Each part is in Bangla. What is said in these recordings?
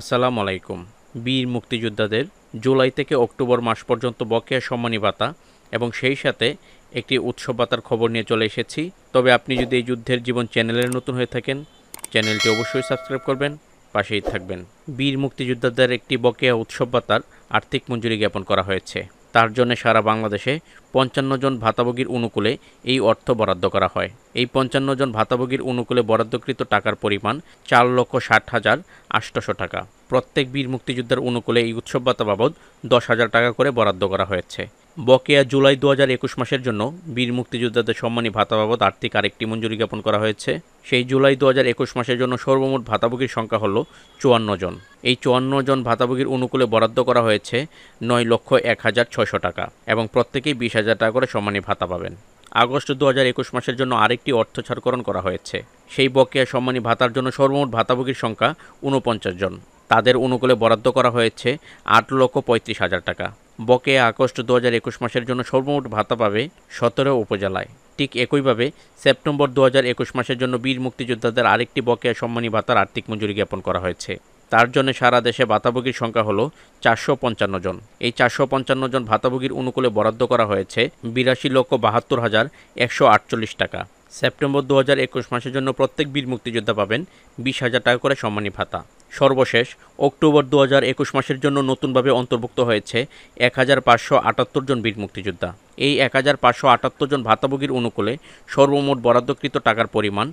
আসসালামু আলাইকুম বীর মুক্তিযোদ্ধাদের জুলাই থেকে অক্টোবর মাস পর্যন্ত বকেয়া সম্মানী ভাতা এবং সেই সাথে একটি উৎসব ভাতার খবর নিয়ে চলে এসেছি তবে আপনি যদি এই যুদ্ধের জীবন চ্যানেলের নতুন হয়ে থাকেন চ্যানেলটি অবশ্যই সাবস্ক্রাইব করবেন পাশেই থাকবেন বীর মুক্তিযোদ্ধাদের একটি বকেয়া উৎসব ভাতার আর্থিক মঞ্জুরি জ্ঞাপন করা হয়েছে তার জন্য সারা বাংলাদেশে পঞ্চান্ন জন ভাতাভোগীর অনুকূলে এই অর্থ বরাদ্দ করা হয় এই পঞ্চান্ন জন ভাতাভোগীর অনুকূলে বরাদ্দকৃত টাকার পরিমাণ চার লক্ষ ষাট হাজার আষ্টশো টাকা প্রত্যেক বীর মুক্তিযোদ্ধার অনুকূলে এই উৎসব ভাতা বাবদ দশ হাজার টাকা করে বরাদ্দ করা হয়েছে বকেয়া জুলাই দু হাজার একুশ মাসের জন্য বীর মুক্তিযোদ্ধাদের সম্মানী ভাতা বাবদ আর্থিক আরেকটি মঞ্জুরি জ্ঞাপন করা হয়েছে সেই জুলাই দু হাজার একুশ মাসের জন্য সর্বমোট ভাতাভোগীর সংখ্যা হল চুয়ান্ন জন এই চুয়ান্ন জন ভাতাভোগীর অনুকূলে বরাদ্দ করা হয়েছে নয় লক্ষ এক হাজার ছয়শো টাকা এবং প্রত্যেকেই বিশ হাজার টাকা করে সম্মানী ভাতা পাবেন আগস্ট দু হাজার একুশ মাসের জন্য আরেকটি অর্থ ছাড়করণ করা হয়েছে সেই বকেয়া সম্মানী ভাতার জন্য সর্বমোট ভাতাভোগীর সংখ্যা ঊনপঞ্চাশ জন তাদের অনুকূলে বরাদ্দ করা হয়েছে আট লক্ষ পঁয়ত্রিশ হাজার টাকা বকেয়া আগস্ট দু হাজার একুশ মাসের জন্য সর্বমোট ভাতা পাবে সতেরো উপজেলায় ঠিক একইভাবে সেপ্টেম্বর দু হাজার একুশ মাসের জন্য বীর মুক্তিযোদ্ধাদের আরেকটি বকেয়া সম্মানী ভাতার আর্থিক মঞ্জুরি জ্ঞাপন করা হয়েছে তার জন্য সারা দেশে ভাতাভোগীর সংখ্যা হল চারশো পঞ্চান্ন জন এই চারশো পঞ্চান্ন জন ভাতাভোগীর অনুকূলে বরাদ্দ করা হয়েছে বিরাশি লক্ষ বাহাত্তর হাজার একশো আটচল্লিশ টাকা সেপ্টেম্বর দু হাজার একুশ মাসের জন্য প্রত্যেক বীর মুক্তিযোদ্ধা পাবেন বিশ হাজার টাকা করে সম্মানী ভাতা সর্বশেষ অক্টোবর দু একুশ মাসের জন্য নতুনভাবে অন্তর্ভুক্ত হয়েছে এক হাজার পাঁচশো আটাত্তর জন বীর মুক্তিযোদ্ধা এই এক হাজার পাঁচশো আটাত্তর জন ভাতাভোগীর অনুকূলে সর্বমোট বরাদ্দকৃত টাকার পরিমাণ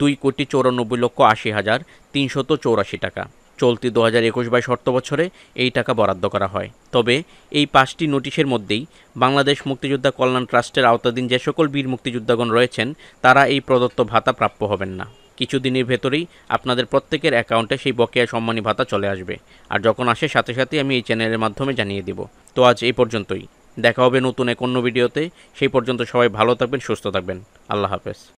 দুই কোটি চৌরানব্বই লক্ষ আশি হাজার তিনশত চৌরাশি টাকা চলতি দু হাজার একুশ বাইশ অর্থ বছরে এই টাকা বরাদ্দ করা হয় তবে এই পাঁচটি নোটিশের মধ্যেই বাংলাদেশ মুক্তিযোদ্ধা কল্যাণ ট্রাস্টের আওতাধীন যে সকল বীর মুক্তিযোদ্ধাগণ রয়েছেন তারা এই প্রদত্ত ভাতা প্রাপ্য হবেন না কিছুদিনের ভেতরেই আপনাদের প্রত্যেকের অ্যাকাউন্টে সেই বকেয়া সম্মানী ভাতা চলে আসবে আর যখন আসে সাথে সাথে আমি এই চ্যানেলের মাধ্যমে জানিয়ে দেব তো আজ এই পর্যন্তই দেখা হবে নতুন এক অন্য ভিডিওতে সেই পর্যন্ত সবাই ভালো থাকবেন সুস্থ থাকবেন আল্লাহ হাফেজ